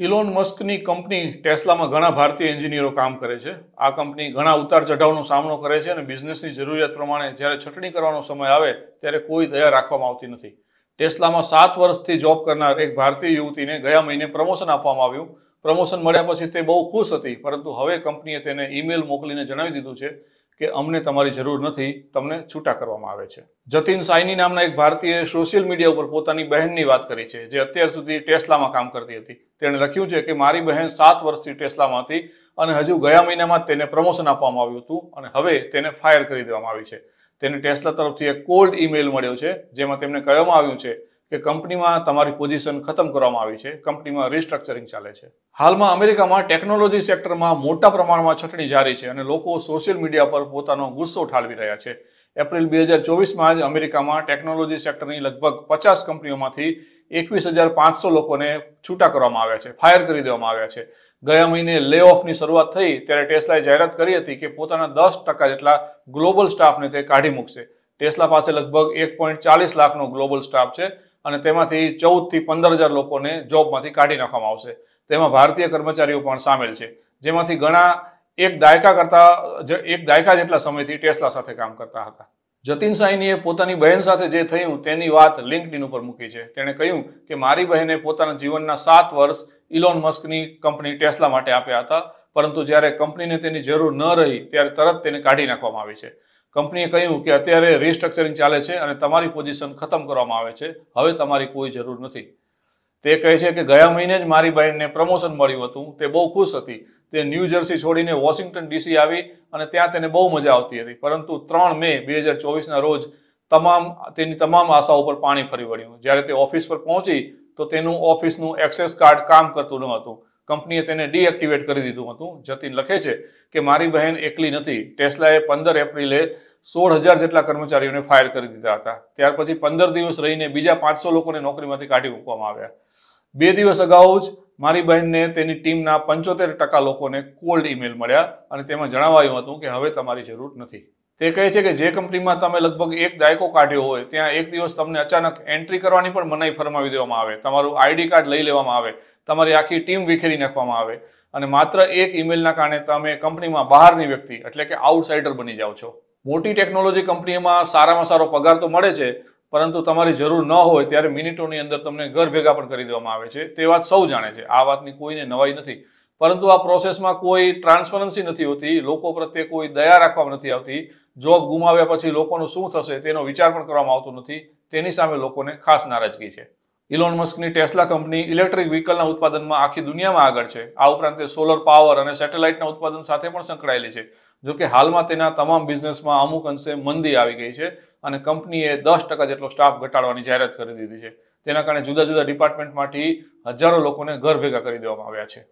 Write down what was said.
Elon મસ્કની company ટેસ્લામાં ઘણા ભારતીય એન્જિનિયરો કામ કરે છે આ કંપની ઘણા ઉતાર ચઢાવનો સામનો કરે છે અને બિઝનેસની જરૂરિયાત પ્રમાણે જ્યારે છટણી કરવાનો સમય આવે ત્યારે કોઈ દયા રાખવામાં આવતી નથી ટેસ્લામાં સાત વર્ષથી જોબ કરનાર એક ભારતીય યુવતીને ગયા મહિને પ્રમોશન આપવામાં આવ્યું પ્રમોશન મળ્યા પછી તે બહુ ખુશ હતી પરંતુ હવે કંપનીએ તેને ઈમેલ મોકલીને જણાવી દીધું છે કે અમને તમારી જરૂર નથી તમને છૂટા કરવામાં આવે છે જતીન સાઈની નામના એક ભારતીય સોશિયલ મીડિયા ઉપર પોતાની બહેનની વાત કરી છે જે અત્યાર સુધી ટેસ્લામાં કામ કરતી હતી તેણે લખ્યું છે કે મારી બહેન સાત વર્ષથી ટેસ્લામાં હતી અને હજુ ગયા મહિનામાં તેને પ્રમોશન આપવામાં આવ્યું હતું અને હવે તેને ફાયર કરી દેવામાં આવી છે તેને ટેસ્લા તરફથી એક કોલ્ડ ઈમેલ મળ્યો છે જેમાં તેમને કહેવામાં આવ્યું છે કે કંપનીમાં તમારી પોઝિશન ખતમ કરવામાં આવી છે કંપનીમાં રિસ્ટ્રક્ચરિંગ ચાલે છે હાલમાં અમેરિકામાં ટેકનોલોજી સેક્ટરમાં મોટા પ્રમાણમાં છટણી જારી છે અને લોકો સોશિયલ મીડિયા પર પોતાનો ગુસ્સો ઠાલવી રહ્યા છે એપ્રિલ બે હજાર ચોવીસમાં જ અમેરિકામાં ટેકનોલોજી સેક્ટરની લગભગ પચાસ કંપનીઓમાંથી એકવીસ હજાર પાંચસો લોકોને છૂટા કરવામાં આવ્યા છે ફાયર કરી દેવામાં આવ્યા છે ગયા મહિને લે ઓફની શરૂઆત થઈ ત્યારે ટેસ્લાએ જાહેરાત કરી હતી કે પોતાના દસ ટકા જેટલા ગ્લોબલ સ્ટાફને તે કાઢી મૂકશે ટેસ્લા પાસે લગભગ એક પોઈન્ટ ચાલીસ લાખનો ગ્લોબલ સ્ટાફ છે અને તેમાંથી ચૌદથી પંદર હજાર લોકોને જોબમાંથી કાઢી નાખવામાં આવશે તેમાં ભારતીય કર્મચારીઓ પણ સામેલ છે જેમાંથી ઘણા એક દાયકા કરતાં એક દાયકા જેટલા સમયથી ટેસ્લા સાથે કામ કરતા હતા જતીન સાઈનીએ પોતાની બહેન સાથે જે થયું તેની વાત લિંકડિન ઉપર મૂકી છે તેણે કહ્યું કે મારી બહેને પોતાના જીવનના સાત વર્ષ ઇલોન મસ્કની કંપની ટેસ્લા માટે આપ્યા હતા પરંતુ જ્યારે કંપનીને તેની જરૂર ન રહી ત્યારે તરત તેને કાઢી નાખવામાં આવી છે કંપનીએ કહ્યું કે અત્યારે રિસ્ટ્રક્ચરિંગ ચાલે છે અને તમારી પોઝિશન ખતમ કરવામાં આવે છે હવે તમારી કોઈ જરૂર નથી તે કહે છે કે ગયા મહિને જ મારી બહેનને પ્રમોશન મળ્યું હતું તે બહુ ખુશ હતી તે ન્યૂ જર્સી છોડીને વોશિંગ્ટન ડીસી આવી અને ત્યાં તેને બહુ મજા આવતી હતી પરંતુ ત્રણ મે બે હજાર ચોવીસના રોજ તમામ તેની તમામ આશાઓ પર પાણી ફરી વળ્યું જ્યારે તે ઓફિસ પર પહોંચી તો તેનું ઓફિસનું એક્સેસ કાર્ડ કામ કરતું ન હતું કંપનીએ તેને ડીએક્ટિવેટ કરી દીધું હતું જતીન લખે છે કે મારી બહેન એકલી નથી ટેસ્લાએ પંદર એપ્રિલે સોળ હજાર જેટલા કર્મચારીઓને ફાયર કરી દીધા હતા ત્યાર પછી પંદર દિવસ રહીને બીજા પાંચસો લોકોને નોકરીમાંથી કાઢી મૂકવામાં આવ્યા બે દિવસ અગાઉ જ મારી બહેનને તેની ટીમના પંચોતેર ટકા લોકોને કોલ્ડ ઈમેલ મળ્યા અને તેમાં જણાવાયું હતું કે હવે તમારી જરૂર નથી તે કહે છે કે જે કંપનીમાં તમે લગભગ એક દાયકો કાઢ્યો હોય ત્યાં એક દિવસ તમને અચાનક એન્ટ્રી કરવાની પણ મનાઈ ફરમાવી દેવામાં આવે તમારું આઈડી કાર્ડ લઈ લેવામાં આવે તમારી આખી ટીમ વિખેરી નાખવામાં આવે અને માત્ર એક ઇમેલના કારણે તમે કંપનીમાં બહારની વ્યક્તિ એટલે કે આઉટસાઇડર બની જાઓ છો મોટી ટેકનોલોજી કંપનીમાં સારામાં સારો પગાર તો મળે છે પરંતુ તમારી જરૂર ન હોય ત્યારે મિનિટોની અંદર તમને ઘર ભેગા પણ કરી દેવામાં આવે છે તે વાત સૌ જાણે છે આ વાતની કોઈને નવાઈ નથી પરંતુ આ પ્રોસેસમાં કોઈ ટ્રાન્સપરન્સી નથી હોતી લોકો પ્રત્યે કોઈ દયા રાખવામાં નથી આવતી જોબ ગુમાવ્યા પછી લોકોનું શું થશે તેનો વિચાર પણ કરવામાં આવતો નથી તેની સામે લોકોને ખાસ નારાજગી છે ઇલોન મસ્કની ટેસ્લા કંપની ઇલેક્ટ્રિક વ્હીકલના ઉત્પાદનમાં આખી દુનિયામાં આગળ છે આ ઉપરાંત સોલર પાવર અને સેટેલાઇટના ઉત્પાદન સાથે પણ સંકળાયેલી છે જોકે હાલમાં તેના તમામ બિઝનેસમાં અમુક અંશે મંદી આવી ગઈ છે અને કંપનીએ દસ ટકા જેટલો સ્ટાફ ઘટાડવાની જાહેરાત કરી દીધી છે તેના કારણે જુદા જુદા ડિપાર્ટમેન્ટમાંથી હજારો લોકોને ઘર ભેગા કરી દેવામાં આવ્યા છે